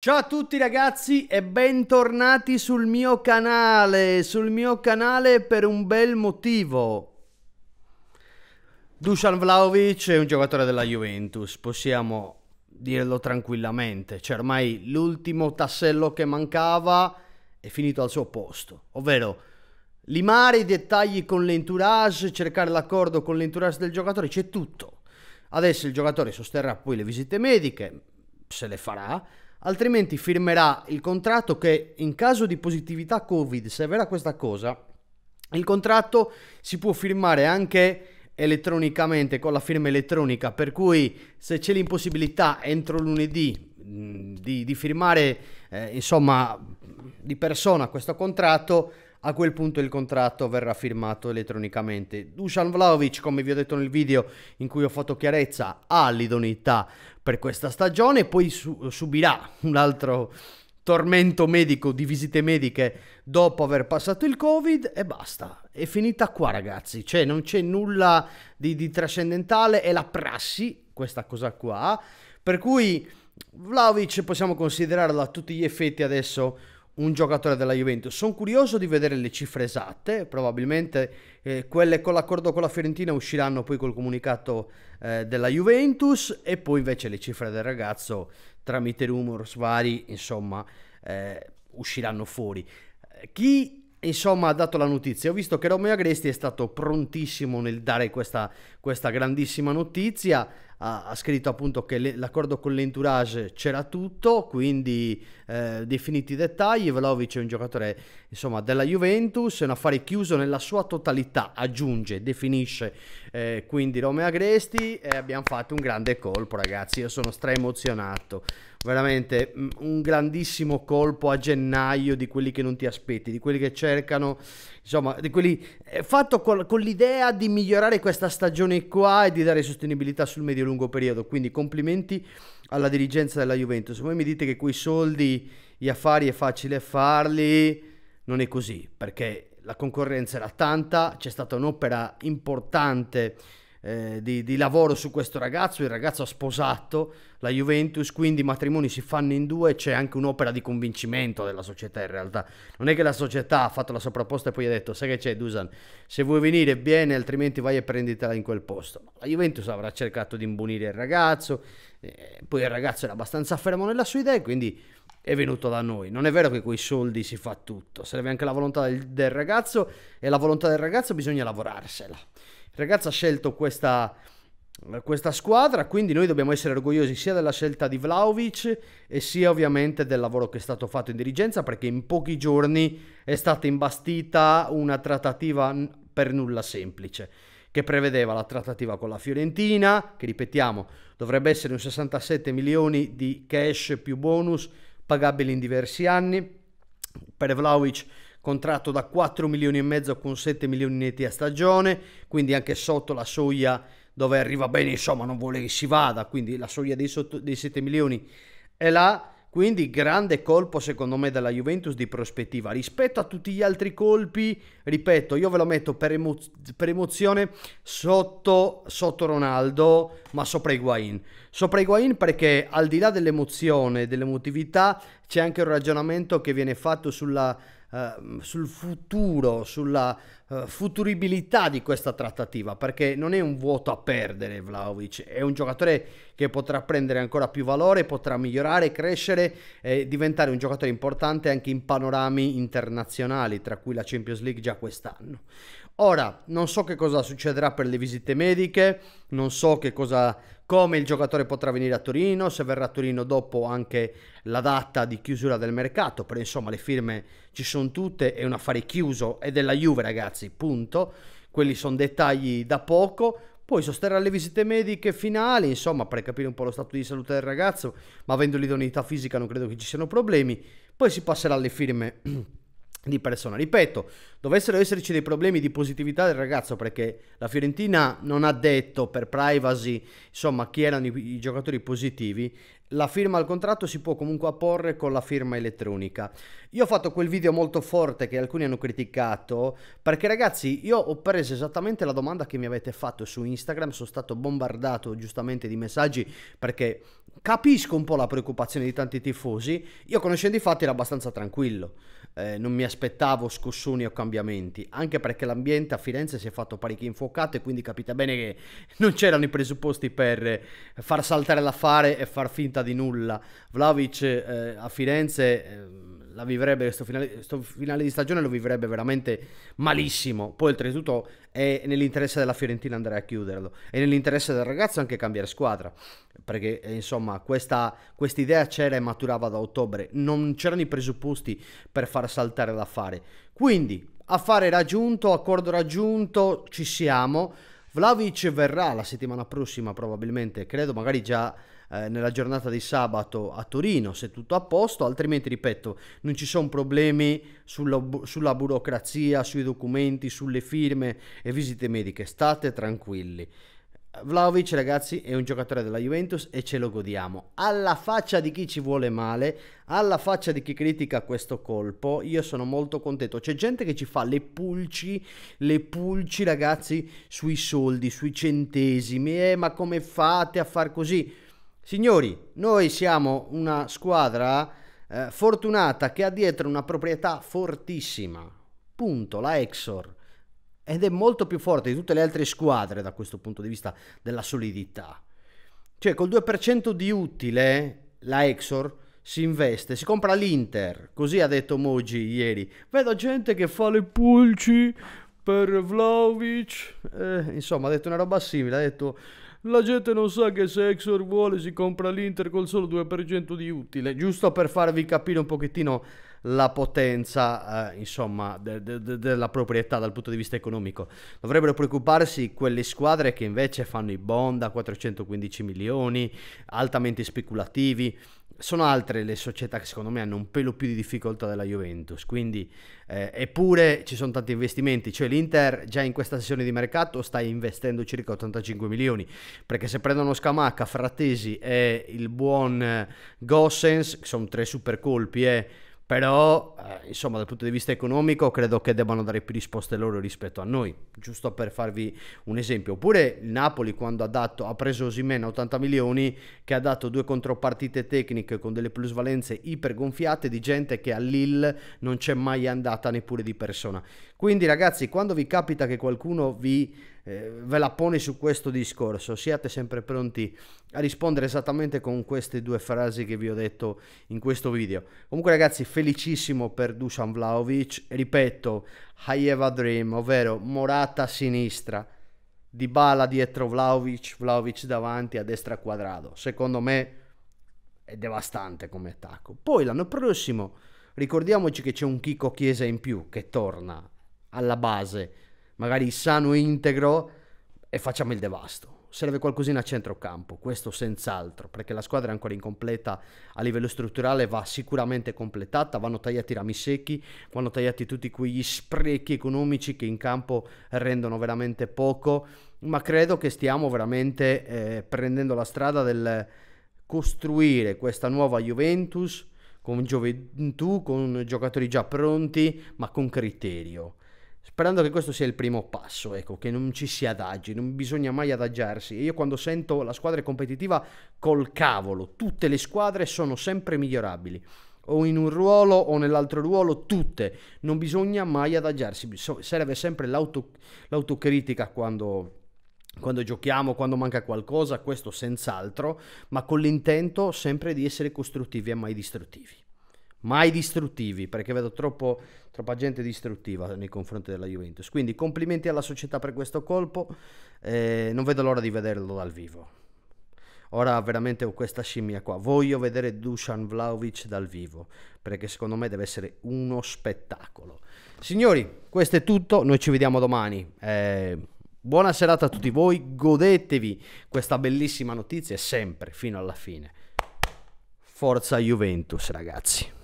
Ciao a tutti ragazzi e bentornati sul mio canale, sul mio canale per un bel motivo. Dusan Vlaovic è un giocatore della Juventus, possiamo dirlo tranquillamente, c'è cioè, ormai l'ultimo tassello che mancava è finito al suo posto, ovvero limare i dettagli con l'entourage, cercare l'accordo con l'entourage del giocatore, c'è tutto. Adesso il giocatore sosterrà poi le visite mediche, se le farà, altrimenti firmerà il contratto che in caso di positività Covid, se è vera questa cosa, il contratto si può firmare anche elettronicamente con la firma elettronica, per cui se c'è l'impossibilità entro lunedì di, di, firmare eh, insomma di persona questo contratto, a quel punto il contratto verrà firmato elettronicamente. Dusan Vlaovic, come vi ho detto nel video in cui ho fatto chiarezza, ha l'idoneità per questa stagione, poi su subirà un altro tormento medico di visite mediche dopo aver passato il covid e basta. È finita qua ragazzi, cioè non c'è nulla di, di trascendentale, è la prassi questa cosa qua, per cui Vlaovic possiamo considerarla a tutti gli effetti adesso un giocatore della Juventus. Sono curioso di vedere le cifre esatte, probabilmente eh, quelle con l'accordo con la Fiorentina usciranno poi col comunicato eh, della Juventus e poi invece le cifre del ragazzo tramite rumors vari, insomma, eh, usciranno fuori. Chi insomma ha dato la notizia. Ho visto che Romeo Agresti è stato prontissimo nel dare questa, questa grandissima notizia ha, ha scritto appunto che le, l'accordo con l'entourage c'era tutto, quindi eh, definiti i dettagli, Vlaovic è un giocatore insomma, della Juventus, è un affare chiuso nella sua totalità, aggiunge, definisce eh, quindi Romeo Agresti e abbiamo fatto un grande colpo ragazzi, io sono straemozionato veramente mm, un grandissimo colpo a gennaio di quelli che non ti aspetti, di quelli che cercano, insomma, di quelli fatto con, con l'idea di migliorare questa stagione qua e di dare sostenibilità sul medio lungo periodo. Quindi complimenti alla dirigenza della Juventus. Voi mi dite che quei soldi, gli affari è facile farli, non è così, perché la concorrenza era tanta, c'è stata un'opera importante eh, di, di, lavoro su questo ragazzo, il ragazzo ha sposato la Juventus, quindi i matrimoni si fanno in due, c'è anche un'opera di convincimento della società in realtà. Non è che la società ha fatto la sua proposta e poi ha detto, sai che c'è Dusan, se vuoi venire bene altrimenti vai e prenditela in quel posto. La Juventus avrà cercato di imbunire il ragazzo, eh, poi il ragazzo era abbastanza fermo nella sua idea e quindi è venuto da noi. Non è vero che con i soldi si fa tutto, serve anche la volontà del, del ragazzo e la volontà del ragazzo bisogna lavorarsela. Il ragazzo ha scelto questa, questa squadra, quindi noi dobbiamo essere orgogliosi sia della scelta di Vlaovic e sia ovviamente del lavoro che è stato fatto in dirigenza perché in pochi giorni è stata imbastita una trattativa per nulla semplice che prevedeva la trattativa con la Fiorentina, che ripetiamo dovrebbe essere un 67 milioni di cash più bonus pagabili in diversi anni. Per Vlaovic contratto da 4 milioni e mezzo con 7 milioni netti a stagione, quindi anche sotto la soglia dove arriva bene, insomma, non vuole che si vada, quindi la soglia dei, sotto, dei 7 milioni è là. Quindi grande colpo secondo me della Juventus di prospettiva. Rispetto a tutti gli altri colpi, ripeto, io ve lo metto per, emo per emozione sotto, sotto, Ronaldo, ma sopra Higuain. Sopra Higuain perché al di là dell'emozione, dell'emotività, c'è anche un ragionamento che viene fatto sulla Ehm, sul futuro, sulla uh, futuribilità di questa trattativa, perché non è un vuoto a perdere Vlaovic, è un giocatore che potrà prendere ancora più valore, potrà migliorare, crescere e diventare un giocatore importante anche in panorami internazionali, tra cui la Champions League già quest'anno. Ora, non so che cosa succederà per le visite mediche, non so che cosa, come il giocatore potrà venire a Torino, se verrà a Torino dopo anche la data di chiusura del mercato, però insomma le firme ci sono tutte, è un affare chiuso, è della Juve ragazzi, punto. Quelli sono dettagli da poco, poi sosterrà le visite mediche finali, insomma, per capire un po' lo stato di salute del ragazzo, ma avendo l'idoneità fisica non credo che ci siano problemi. Poi si passerà alle firme di persona. Ripeto, dovessero esserci dei problemi di positività del ragazzo perché la Fiorentina non ha detto per privacy, insomma, chi erano i, i giocatori positivi, la firma al contratto si può comunque apporre con la firma elettronica. Io ho fatto quel video molto forte che alcuni hanno criticato perché ragazzi, io ho preso esattamente la domanda che mi avete fatto su Instagram, sono stato bombardato giustamente di messaggi perché capisco un po' la preoccupazione di tanti tifosi, io conoscendo i fatti ero abbastanza tranquillo eh, non mi aspettavo scossoni o cambiamenti, anche perché l'ambiente a Firenze si è fatto parecchio infuocato e quindi capite bene che non c'erano i presupposti per eh, far saltare l'affare e far finta di nulla. Vlaovic eh, a Firenze... Eh, la vivrebbe questo finale, questo finale di stagione lo vivrebbe veramente malissimo. Poi oltretutto è nell'interesse della Fiorentina andare a chiuderlo. È nell'interesse del ragazzo anche cambiare squadra. Perché eh, insomma questa idea c'era e maturava da ottobre. Non c'erano i presupposti per far saltare l'affare. Quindi affare raggiunto, accordo raggiunto, ci siamo. Vlaovic verrà la settimana prossima probabilmente, credo magari già eh, nella giornata di sabato a Torino, se tutto a posto, altrimenti ripeto, non ci sono problemi sulla, sulla burocrazia, sui documenti, sulle firme e visite mediche, state tranquilli. Vlaovic, ragazzi, è un giocatore della Juventus e ce lo godiamo. Alla faccia di chi ci vuole male, alla faccia di chi critica questo colpo, io sono molto contento. C'è gente che ci fa le pulci, le pulci, ragazzi, sui soldi, sui centesimi. Eh, ma come fate a far così? Signori, noi siamo una squadra eh, fortunata che ha dietro una proprietà fortissima. Punto, la Exor ed è molto più forte di tutte le altre squadre da questo punto di vista della solidità. Cioè col 2% di utile la Exor si investe, si compra l'Inter, così ha detto Moji ieri. Vedo gente che fa le pulci per Vlaovic, eh, insomma ha detto una roba simile, ha detto la gente non sa che se Exor vuole si compra l'Inter col solo 2% di utile, giusto per farvi capire un pochettino la potenza eh, insomma, de- de- della proprietà dal punto di vista economico. Dovrebbero preoccuparsi quelle squadre che invece fanno i bond a 415 milioni, altamente speculativi. Sono altre le società che secondo me hanno un pelo più di difficoltà della Juventus, quindi eh, eppure ci sono tanti investimenti, cioè l'Inter già in questa sessione di mercato sta investendo circa 85 milioni, perché se prendono Scamacca, Frattesi e il buon eh, Gossens, che sono tre super colpi, eh, però eh, insomma dal punto di vista economico credo che debbano dare più risposte loro rispetto a noi giusto per farvi un esempio oppure il Napoli quando ha, dato, ha preso Osimena 80 milioni che ha dato due contropartite tecniche con delle plusvalenze ipergonfiate di gente che a Lille non c'è mai andata neppure di persona quindi ragazzi quando vi capita che qualcuno vi eh, ve la poni su questo discorso, siate sempre pronti a rispondere esattamente con queste due frasi che vi ho detto in questo video. Comunque ragazzi, felicissimo per Dusan Vlaovic, ripeto, I have a dream, ovvero Morata a sinistra, Dybala dietro Vlaovic, Vlaovic davanti a destra quadrato. Secondo me è devastante come attacco. Poi l'anno prossimo ricordiamoci che c'è un Chico Chiesa in più che torna alla base magari sano e integro e facciamo il devasto. Serve qualcosina a centrocampo, questo senz'altro, perché la squadra è ancora incompleta a livello strutturale, va sicuramente completata, vanno tagliati i rami secchi, vanno tagliati tutti quegli sprechi economici che in campo rendono veramente poco, ma credo che stiamo veramente eh, prendendo la strada del costruire questa nuova Juventus con gioventù, con giocatori già pronti, ma con criterio Sperando che questo sia il primo passo, ecco, che non ci si adagi, non bisogna mai adagiarsi. Io quando sento la squadra competitiva col cavolo, tutte le squadre sono sempre migliorabili o in un ruolo o nell'altro ruolo, tutte. Non bisogna mai adagiarsi, serve sempre l'auto, l'autocritica quando, quando, giochiamo, quando manca qualcosa, questo senz'altro, ma con l'intento sempre di essere costruttivi e mai distruttivi mai distruttivi, perché vedo troppo, troppa gente distruttiva nei confronti della Juventus. Quindi complimenti alla società per questo colpo, eh, non vedo l'ora di vederlo dal vivo. Ora veramente ho questa scimmia qua, voglio vedere Dusan Vlaovic dal vivo, perché secondo me deve essere uno spettacolo. Signori, questo è tutto, noi ci vediamo domani. Eh, buona serata a tutti voi, godetevi questa bellissima notizia sempre fino alla fine. Forza Juventus ragazzi.